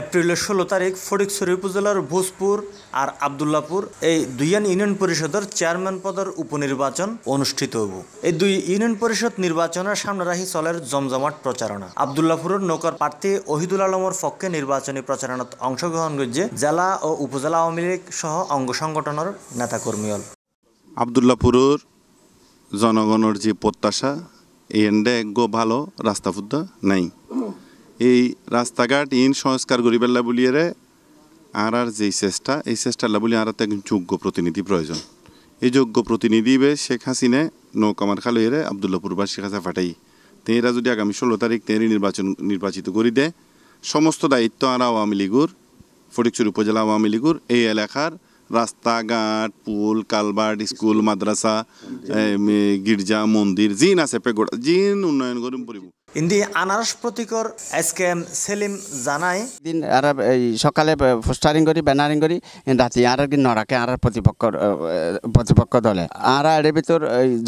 এপ্রিলের ষোলো তারিখ ফটিকছড়ি উপজেলার ভোজপুর আর আবদুল্লাপুর এই দুই ইউনিয়ন পরিষদের চেয়ারম্যান পদের উপনির্বাচন অনুষ্ঠিত হব এই দুই ইউনিয়ন পরিষদ নির্বাচনের সামনে রাখি চলের জমজমাট প্রচারণা আবদুল্লাপুরের নৌকার প্রার্থী অহিদুল আলমের পক্ষে নির্বাচনী প্রচারণাত অংশগ্রহণ করছে জেলা ও উপজেলা আওয়ামী লীগ সহ অঙ্গ সংগঠনের হল আবদুল্লাপুরের জনগণের যে প্রত্যাশা এই গো ভালো রাস্তা ফুদ্দা নাই এই রাস্তাঘাট ইন সংস্কার গরিবের লাবুলিয়ারে আর আর যেই চেষ্টা এই চেষ্টা লাবুলি আর একজন যোগ্য প্রতিনিধি প্রয়োজন এই যোগ্য প্রতিনিধি বে শেখ হাসিনে নৌকামার আবদুল্লাপুরবার শেখ কাছে ফাটাই তেঁরা যদি আগামী ষোলো তারিখ তেঁরি নির্বাচন নির্বাচিত করি দেয় সমস্ত দায়িত্ব আর আওয়ামী লীগুর ফটিকচুর উপজেলা আওয়ামী লীগুর এই এলাকার রাস্তাঘাট পুল কালবার্ট স্কুল মাদ্রাসা গির্জা মন্দির জিন আছে পেগোড়া জিন উন্নয়ন করি পরিব ইন্দি আনারস প্রতীকর আজকে সেলিম জানায় দিন আর এই সকালে পোস্টারিং করি ব্যানারিং করি রাতে আর কি নরাকে আর প্রতিপক্ষ প্রতিপক্ষ দলে আর এর ভিতর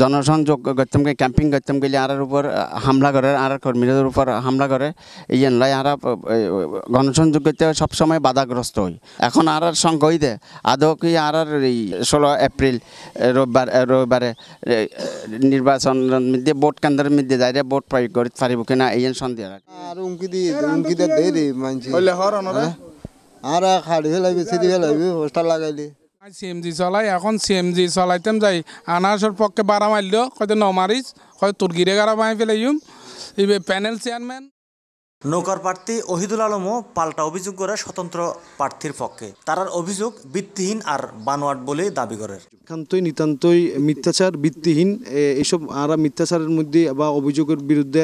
জনসংযোগ করতাম ক্যাম্পিং করতাম গেলে আর উপর হামলা করে আর কর্মীদের উপর হামলা করে এই লাই আর গণসংযোগ করতে সবসময় বাধাগ্রস্ত হই এখন আর সঙ্গ হইতে আদৌ কি আর এই ষোলো এপ্রিল রবিবার রবিবারে নির্বাচন মধ্যে ভোট কেন্দ্রের মধ্যে যাই ভোট প্রয়োগ করি পারিব এই সন্ধ্যা আর উমকি দি উমকি দে দেরি মানছি হইলে হর অনরে হ্যাঁ। আর খাড়ি ফেলাইবি সিঁড়ি ফেলাইবি হোস্টাল লাগাইলি সিএমজি চলাই এখন সিএমজি চলাইতাম যাই আনারসর পক্ষে বাড়া মারল কয়তো নমারিস তোর গিরে গাড়া বাঁধি ফেলাইম ইবে প্যানেল চেয়ারম্যান নৌকার প্রার্থী অহিদুল আলমও পাল্টা অভিযোগ করে স্বতন্ত্র প্রার্থীর পক্ষে তারার অভিযোগ ভিত্তিহীন আর বানোয়াট বলে দাবি করে একান্তই নিতান্তই মিথ্যাচার ভিত্তিহীন এইসব আরা মিথ্যাচারের মধ্যে বা অভিযোগের বিরুদ্ধে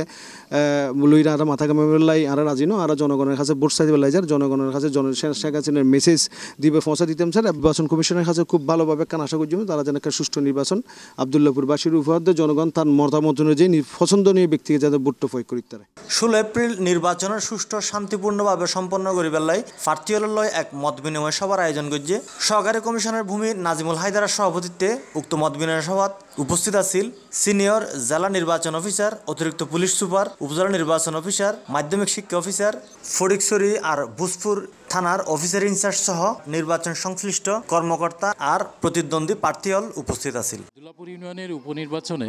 লইরা আরা মাথা কামাই আরা রাজি নো আরা জনগণের কাছে ভোট চাইতে বেলাই যার জনগণের কাছে জন শেখ হাসিনার মেসেজ দিবে ফসা দিতাম স্যার নির্বাচন কমিশনের কাছে খুব ভালোভাবে কান আশা করছি তারা যেন একটা সুষ্ঠু নির্বাচন আবদুল্লাপুরবাসীর উপহার জনগণ তার মতামত অনুযায়ী পছন্দনীয় ব্যক্তিকে যাতে ভোটটা প্রয়োগ করি তারা ষোলো এপ্রিল নির্বাচন নির্বাচনের সুষ্ঠু শান্তিপূর্ণভাবে সম্পন্ন করিবার লাই প্রার্থীলের লয় এক মত বিনিময় সভার আয়োজন করছে সহকারী কমিশনের ভূমি নাজিমুল হায়দারের সভাপতিত্বে উক্ত মত বিনিময় সভাত উপস্থিত আছিল সিনিয়র জেলা নির্বাচন অফিসার অতিরিক্ত পুলিশ সুপার উপজেলা নির্বাচন অফিসার মাধ্যমিক শিক্ষা অফিসার ফরিকসরি আর ভোজপুর থানার অফিসার ইনচার্জ সহ নির্বাচন সংশ্লিষ্ট কর্মকর্তা আর প্রতিদ্বন্দ্বী প্রার্থী হল উপস্থিত আছিল দুলাপুর ইউনিয়নের উপনির্বাচনে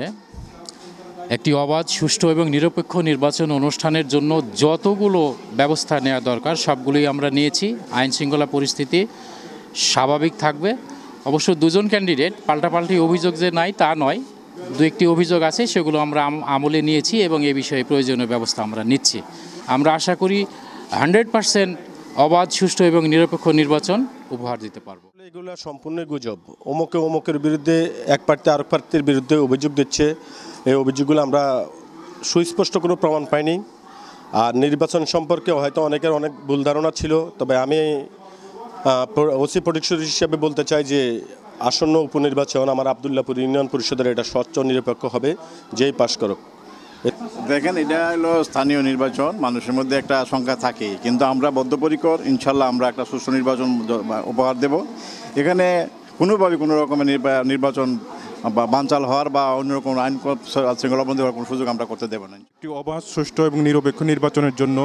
একটি অবাধ সুষ্ঠু এবং নিরপেক্ষ নির্বাচন অনুষ্ঠানের জন্য যতগুলো ব্যবস্থা নেওয়া দরকার সবগুলোই আমরা নিয়েছি আইন শৃঙ্খলা পরিস্থিতি স্বাভাবিক থাকবে অবশ্য দুজন ক্যান্ডিডেট পাল্টাপাল্টি অভিযোগ যে নাই তা নয় দু একটি অভিযোগ আছে সেগুলো আমরা আমলে নিয়েছি এবং এ বিষয়ে প্রয়োজনীয় ব্যবস্থা আমরা নিচ্ছি আমরা আশা করি হান্ড্রেড পারসেন্ট অবাধ সুষ্ঠু এবং নিরপেক্ষ নির্বাচন উপহার দিতে পারবো এগুলো সম্পূর্ণ গুজব অমুকে অমুকের বিরুদ্ধে এক প্রার্থী আরেক প্রার্থীর বিরুদ্ধে অভিযোগ দিচ্ছে এই অভিযোগগুলো আমরা সুস্পষ্ট কোনো প্রমাণ পাইনি আর নির্বাচন সম্পর্কে হয়তো অনেকের অনেক ভুল ধারণা ছিল তবে আমি ওসি প্রোটেকশন হিসেবে বলতে চাই যে আসন্ন উপনির্বাচন আমার আবদুল্লাপুর ইউনিয়ন পরিষদের এটা স্বচ্ছ নিরপেক্ষ হবে যেই পাশ করুক দেখেন এটা হলো স্থানীয় নির্বাচন মানুষের মধ্যে একটা সংখ্যা থাকে কিন্তু আমরা বদ্ধপরিকর ইনশাল্লাহ আমরা একটা সুষ্ঠু নির্বাচন উপহার দেব এখানে কোনোভাবে কোনো রকমের নির্বাচন বা বানচাল হওয়ার বা অন্যরকম আইন শৃঙ্খলাবন্দী হওয়ার কোনো সুযোগ আমরা করতে দেব না একটি অবাধ সুষ্ঠু এবং নিরপেক্ষ নির্বাচনের জন্য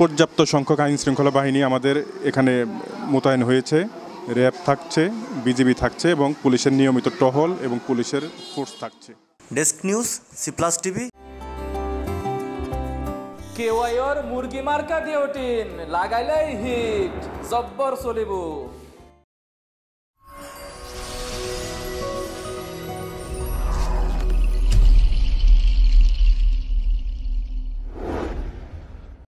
পর্যাপ্ত সংখ্যক আইন শৃঙ্খলা বাহিনী আমাদের এখানে মোতায়েন হয়েছে র্যাব থাকছে বিজিবি থাকছে এবং পুলিশের নিয়মিত টহল এবং পুলিশের ফোর্স থাকছে desk news C plus TV কেওয়াইর মুরগি মার্কা দিওটিন লাগাইলেই হিট জব্বর চলিব